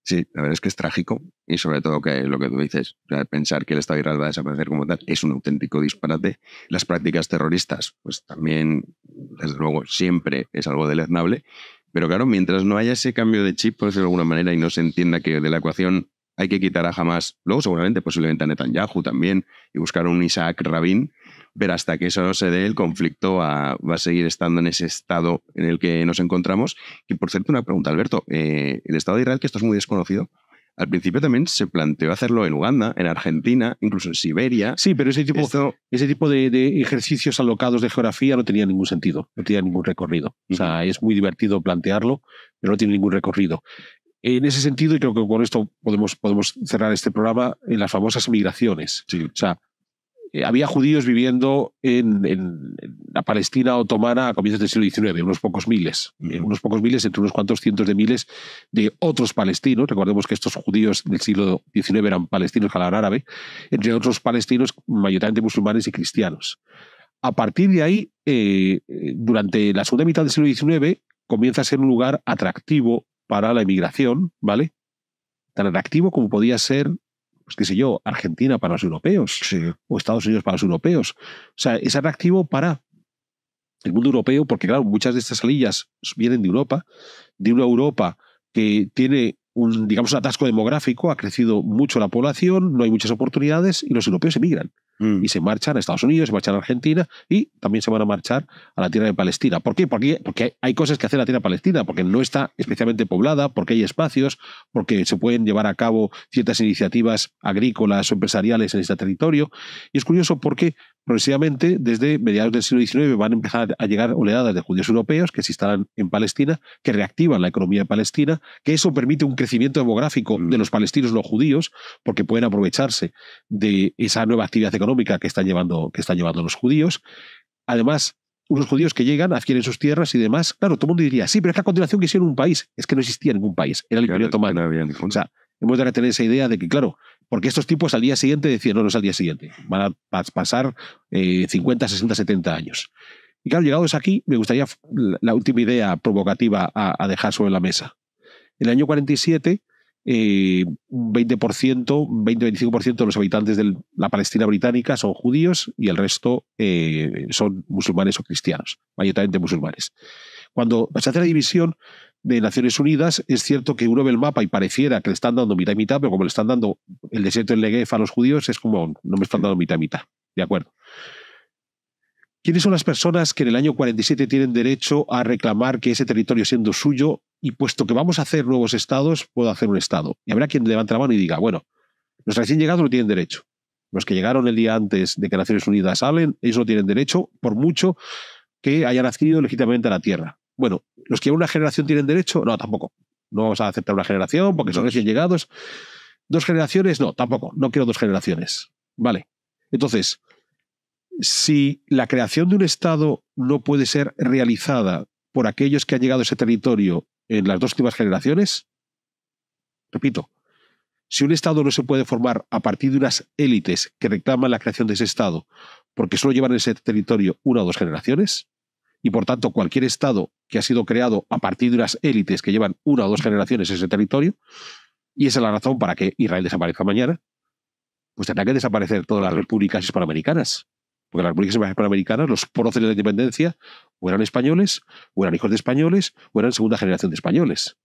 Sí, la verdad es que es trágico y sobre todo que lo que tú dices, pensar que el Estado de Israel va a desaparecer como tal es un auténtico disparate. Las prácticas terroristas, pues también, desde luego, siempre es algo deleznable, pero claro, mientras no haya ese cambio de chip, por decirlo de alguna manera, y no se entienda que de la ecuación hay que quitar a jamás, luego seguramente, posiblemente a Netanyahu también, y buscar un Isaac Rabin, pero hasta que eso se dé, el conflicto va, a seguir estando en ese estado en el que nos encontramos. Y por cierto, una pregunta, Alberto, eh, el Estado de Israel, que esto es muy desconocido, al principio también se planteó hacerlo en Uganda, en Argentina, incluso en Siberia. Sí, pero ese tipo, ese tipo de, ejercicios alocados de geografía no tenía ningún sentido, no tenía ningún recorrido. O sea, es muy divertido plantearlo, pero no tiene ningún recorrido. En ese sentido, y creo que con esto podemos, podemos cerrar este programa, en las famosas migraciones. Sí. O sea, eh, había judíos viviendo en, la Palestina otomana a comienzos del siglo XIX, unos pocos miles, eh, unos pocos miles entre unos cuantos cientos de miles de otros palestinos. Recordemos que estos judíos del siglo XIX eran palestinos al árabe, entre otros palestinos mayoritariamente musulmanes y cristianos. A partir de ahí, eh, durante la segunda mitad del siglo XIX, comienza a ser un lugar atractivo para la emigración, ¿vale? Tan atractivo como podía ser pues qué sé yo, Argentina para los europeos o Estados Unidos para los europeos. O sea, es atractivo para el mundo europeo, porque claro, muchas de estas salillas vienen de Europa, de una Europa que tiene un, digamos, un atasco demográfico, ha crecido mucho la población, no hay muchas oportunidades y los europeos emigran. Mm. y se marchan a Estados Unidos, se marchan a Argentina y también se van a marchar a la tierra de Palestina. ¿Por qué? Porque, porque hay cosas que hacer en la tierra palestina, porque no está especialmente poblada, porque hay espacios, porque se pueden llevar a cabo ciertas iniciativas agrícolas o empresariales en este territorio. Y es curioso porque progresivamente, desde mediados del siglo XIX, van a empezar a llegar oleadas de judíos europeos que se instalan en Palestina, que reactivan la economía de Palestina, que eso permite un crecimiento demográfico mm. de los palestinos los judíos, porque pueden aprovecharse de esa nueva actividad económica que están llevando, que llevando los judíos. Además, unos judíos que llegan, adquieren sus tierras y demás. Claro, todo el mundo diría, sí, pero es que a continuación quisieron un país. Es que no existía ningún país, era el o sea, hemos de tener esa idea de que, claro, porque estos tipos al día siguiente decían, no, no es al día siguiente, van a pasar 50, 60, 70 años. Y claro, llegados aquí, me gustaría la última idea provocativa a, a dejar sobre la mesa. En el año 47 eh, un 20%, 20-25% de los habitantes de la Palestina británica son judíos y el resto eh, son musulmanes o cristianos, mayoritariamente musulmanes. Cuando se hace la división de Naciones Unidas, es cierto que uno ve el mapa y pareciera que le están dando mitad y mitad, pero como le están dando el desierto del Negev a los judíos, es como no me están dando mitad y mitad. ¿De acuerdo? ¿Quiénes son las personas que en el año 47 tienen derecho a reclamar que ese territorio siendo suyo y puesto que vamos a hacer nuevos estados, puedo hacer un estado. Y habrá quien levante la mano y diga, bueno, los recién llegados no tienen derecho. Los que llegaron el día antes de que Naciones Unidas hablen, ellos no tienen derecho, por mucho que hayan adquirido legítimamente la tierra. Bueno, los que una generación tienen derecho, no, tampoco. No vamos a aceptar una generación porque son recién llegados. Dos generaciones, no, tampoco. No quiero dos generaciones. Vale. Entonces, si la creación de un Estado no puede ser realizada por aquellos que han llegado a ese territorio en las dos últimas generaciones? Repito, si un Estado no se puede formar a partir de unas élites que reclaman la creación de ese Estado porque solo llevan ese territorio una o dos generaciones, y por tanto cualquier Estado que ha sido creado a partir de unas élites que llevan una o dos generaciones ese territorio, y esa es la razón para que Israel desaparezca mañana, pues tendrá que desaparecer todas las repúblicas hispanoamericanas. Porque las repúblicas hispanoamericanas, los próceres de la independencia, o eran españoles, o eran hijos de españoles, o eran segunda generación de españoles.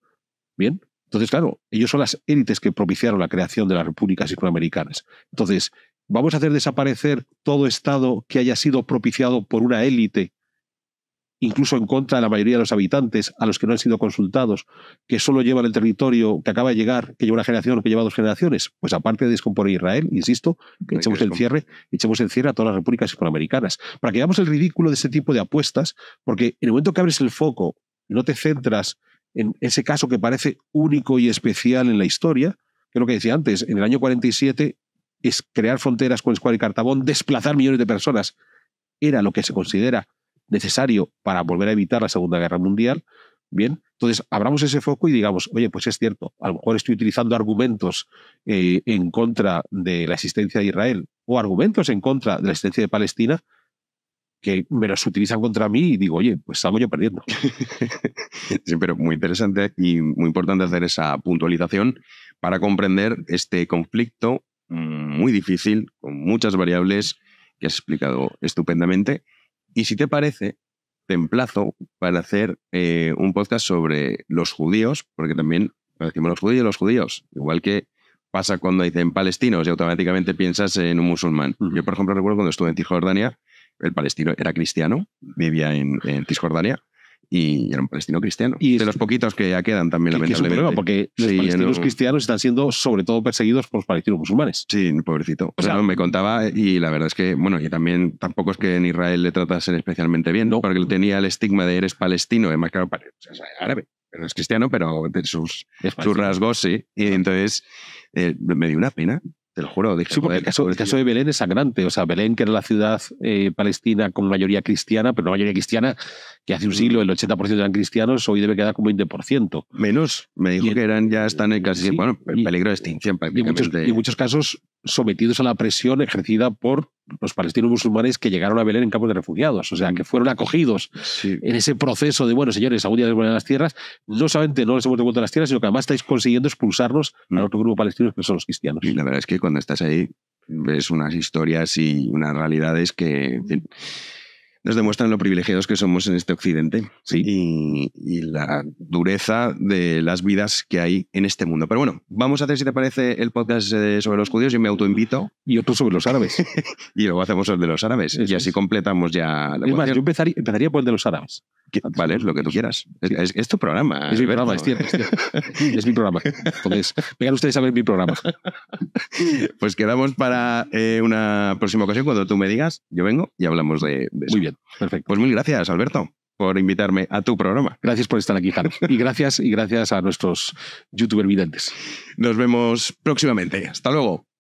Bien. Entonces, claro, ellos son las élites que propiciaron la creación de las repúblicas hispanoamericanas. Entonces, ¿vamos a hacer desaparecer todo Estado que haya sido propiciado por una élite incluso en contra de la mayoría de los habitantes a los que no han sido consultados, que solo llevan el territorio que acaba de llegar, que lleva una generación, o que lleva dos generaciones, pues aparte de descomponer Israel, insisto, echemos el cierre, echemos el cierre a todas las repúblicas hispanoamericanas, para que veamos el ridículo de ese tipo de apuestas, porque en el momento que abres el foco no te centras en ese caso que parece único y especial en la historia, que es lo que decía antes, en el año 47 es crear fronteras con Escuadra y Cartabón, desplazar millones de personas, era lo que se considera necesario para volver a evitar la Segunda Guerra Mundial, bien, entonces abramos ese foco y digamos, oye, pues es cierto, a lo mejor estoy utilizando argumentos eh, en contra de la existencia de Israel o argumentos en contra de la existencia de Palestina, que me los utilizan contra mí y digo, oye, pues estamos yo perdiendo. Sí, pero muy interesante y muy importante hacer esa puntualización para comprender este conflicto mm, muy difícil, con muchas variables que has explicado estupendamente. Y si te parece, te emplazo para hacer eh, un podcast sobre los judíos, porque también decimos los judíos, y los judíos, igual que pasa cuando dicen palestinos y automáticamente piensas en un musulmán. Yo, por ejemplo, recuerdo cuando estuve en Cisjordania, el palestino era cristiano, vivía en, en Cisjordania, y era un palestino cristiano. Y de los poquitos que ya quedan también, lamentablemente. es porque los palestinos cristianos están siendo sobre todo perseguidos por los palestinos musulmanes. Sí, pobrecito. O, sea, me contaba y la verdad es que, bueno, y también tampoco es que en Israel le tratasen especialmente bien, no. porque tenía el estigma de eres palestino, Es más claro, árabe pero es cristiano, pero sus, sus rasgos sí. Y entonces eh, me dio una pena, te lo juro. el caso, de Belén es sangrante. O sea, Belén, que era la ciudad eh, palestina con mayoría cristiana, pero no mayoría cristiana que hace un mm. siglo el 80% eran cristianos, hoy debe quedar como 20%. Menos, me dijo que eran ya están en casi, bueno, en peligro de extinción prácticamente. Y muchos, muchos casos sometidos a la presión ejercida por los palestinos musulmanes que llegaron a Belén en campos de refugiados, o sea, mm. que fueron acogidos en ese proceso de, bueno, señores, algún día les vuelven las tierras, no solamente no les hemos devuelto las tierras, sino que además estáis consiguiendo expulsarnos al mm. otro grupo palestino que son los cristianos. Y la verdad es que cuando estás ahí ves unas historias y unas realidades que nos demuestran lo privilegiados que somos en este occidente y, la dureza de las vidas que hay en este mundo. Pero bueno, vamos a hacer, si te parece, el podcast eh, sobre los judíos. Yo me autoinvito. Y tú sobre los árabes. y luego hacemos el de los árabes. y así completamos ya la Es más, yo empezaría, por el de los árabes. Vale, es lo que tú quieras. Es, tu programa. Es mi programa, es mi programa. vengan ustedes a ver mi programa. pues quedamos para eh, una próxima ocasión cuando tú me digas, yo vengo y hablamos de, Muy bien perfecto. Pues mil gracias, Alberto por invitarme a tu programa. Gracias por estar aquí, Y gracias, y gracias a nuestros youtuber videntes. Nos vemos próximamente. Hasta luego.